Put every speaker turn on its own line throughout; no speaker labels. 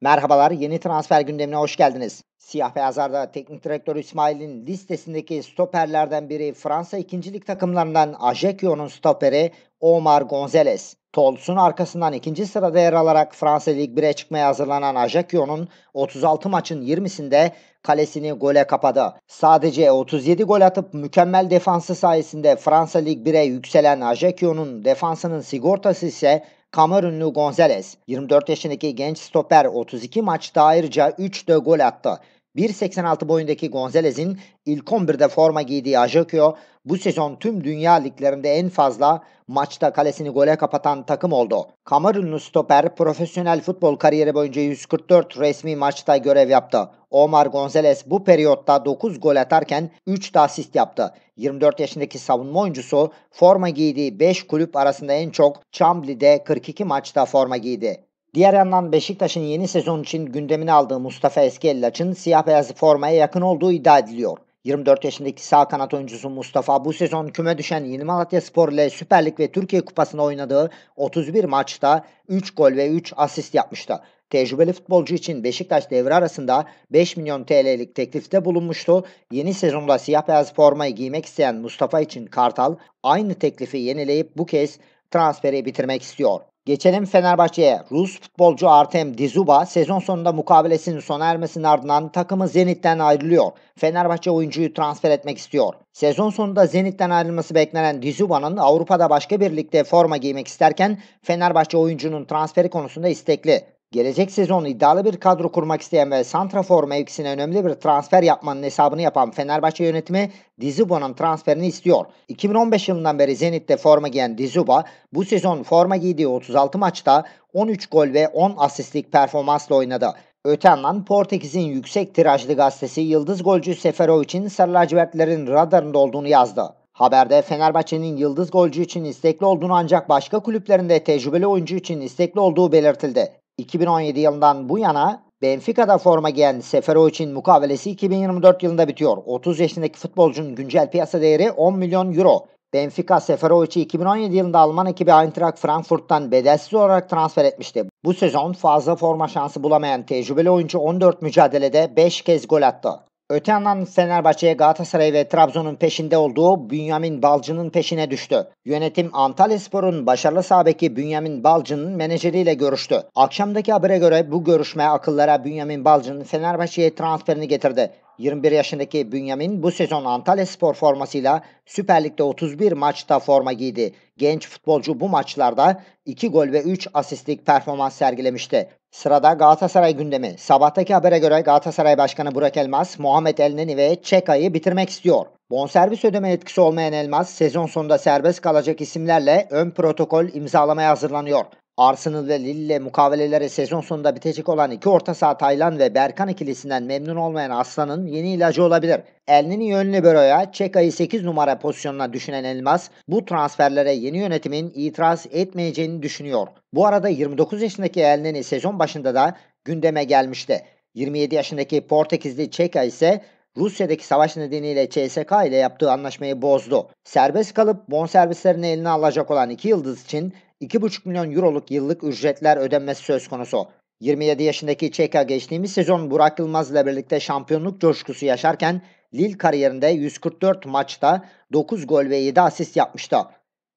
Merhabalar, yeni transfer gündemine hoş geldiniz. Siyah Beyazlar'da teknik direktör İsmail'in listesindeki stoperlerden biri Fransa ikincilik takımlarından Ajekio'nun stoperi Omar Gonzalez. Tolson arkasından ikinci sırada yer alarak Fransa Lig 1'e çıkmaya hazırlanan Ajacio'nun 36 maçın 20'sinde kalesini gole kapadı. Sadece 37 gol atıp mükemmel defansı sayesinde Fransa Lig 1'e yükselen Ajacio'nun defansının sigortası ise Kamerunlu Gonzales. 24 yaşındaki genç stoper 32 maçta ayrıca 3 de gol attı. 1.86 boyundaki Gonzalez'in ilk 11'de forma giydiği Ajaccio bu sezon tüm dünya liglerinde en fazla maçta kalesini gole kapatan takım oldu. Kamerunlu stoper profesyonel futbol kariyeri boyunca 144 resmi maçta görev yaptı. Omar Gonzalez bu periyotta 9 gol atarken 3 de asist yaptı. 24 yaşındaki savunma oyuncusu forma giydiği 5 kulüp arasında en çok Chambly'de 42 maçta forma giydi. Diğer yandan Beşiktaş'ın yeni sezon için gündemini aldığı Mustafa Eskiyelaç'ın siyah beyaz formaya yakın olduğu iddia ediliyor. 24 yaşındaki sağ kanat oyuncusu Mustafa bu sezon küme düşen Yeni Malatya Spor ile Süper Lig ve Türkiye Kupası'nda oynadığı 31 maçta 3 gol ve 3 asist yapmıştı. Tecrübeli futbolcu için Beşiktaş devre arasında 5 milyon TL'lik teklifte bulunmuştu. Yeni sezonda siyah beyaz formayı giymek isteyen Mustafa için Kartal aynı teklifi yenileyip bu kez transferi bitirmek istiyor. Geçelim Fenerbahçe'ye. Rus futbolcu Artem Dizuba sezon sonunda mukavelesinin sona ermesinin ardından takımı Zenit'ten ayrılıyor. Fenerbahçe oyuncuyu transfer etmek istiyor. Sezon sonunda Zenit'ten ayrılması beklenen Dizuba'nın Avrupa'da başka bir ligde forma giymek isterken Fenerbahçe oyuncunun transferi konusunda istekli. Gelecek sezon iddialı bir kadro kurmak isteyen ve santrafor mevkisine önemli bir transfer yapmanın hesabını yapan Fenerbahçe yönetimi Dizubo'nun transferini istiyor. 2015 yılından beri Zenit'te forma giyen Dizuba bu sezon forma giydiği 36 maçta 13 gol ve 10 asistlik performansla oynadı. Öte yandan Portekiz'in yüksek tirajlı gazetesi Yıldız golcü Seferovic'in Sarı lacivertlerin radarında olduğunu yazdı. Haberde Fenerbahçe'nin yıldız golcü için istekli olduğunu ancak başka kulüplerinde tecrübeli oyuncu için istekli olduğu belirtildi. 2017 yılından bu yana Benfica'da forma giyen Seferovic'in mukavelesi 2024 yılında bitiyor. 30 yaşındaki futbolcunun güncel piyasa değeri 10 milyon euro. Benfica Seferovic'i 2017 yılında Alman ekibi Eintracht Frankfurt'tan bedelsiz olarak transfer etmişti. Bu sezon fazla forma şansı bulamayan tecrübeli oyuncu 14 mücadelede 5 kez gol attı. Öte yandan Fenerbahçe'ye Galatasaray ve Trabzon'un peşinde olduğu Bünyamin Balcı'nın peşine düştü. Yönetim Antalya Spor'un başarılı sahabeki Bünyamin Balcı'nın menajeriyle görüştü. Akşamdaki habere göre bu görüşme akıllara Bünyamin Balcı'nın Fenerbahçe'ye transferini getirdi. 21 yaşındaki Bünyamin bu sezon Antalya Spor formasıyla Süper Lig'de 31 maçta forma giydi. Genç futbolcu bu maçlarda 2 gol ve 3 asistlik performans sergilemişti. Sırada Galatasaray gündemi. Sabahtaki habere göre Galatasaray Başkanı Burak Elmas, Muhammed Elneni ve Çeka'yı bitirmek istiyor. Bonservis ödeme etkisi olmayan Elmas, sezon sonunda serbest kalacak isimlerle ön protokol imzalamaya hazırlanıyor. Arsenal ve Lille mukaveleleri sezon sonunda bitecek olan iki orta saha Taylan ve Berkan ikilisinden memnun olmayan Aslan'ın yeni ilacı olabilir. Elnini yönlü büroya Çeka'yı 8 numara pozisyonuna düşünen Elmas bu transferlere yeni yönetimin itiraz etmeyeceğini düşünüyor. Bu arada 29 yaşındaki Elneni sezon başında da gündeme gelmişti. 27 yaşındaki Portekizli Çeka ise Rusya'daki savaş nedeniyle CSK ile yaptığı anlaşmayı bozdu. Serbest kalıp bonservislerini eline alacak olan iki yıldız için 2,5 milyon euroluk yıllık ücretler ödenmesi söz konusu. 27 yaşındaki Çeka geçtiğimiz sezon Burak Yılmaz birlikte şampiyonluk coşkusu yaşarken Lille kariyerinde 144 maçta 9 gol ve 7 asist yapmıştı.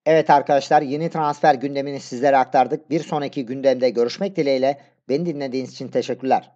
Evet arkadaşlar yeni transfer gündemini sizlere aktardık. Bir sonraki gündemde görüşmek dileğiyle. Beni dinlediğiniz için teşekkürler.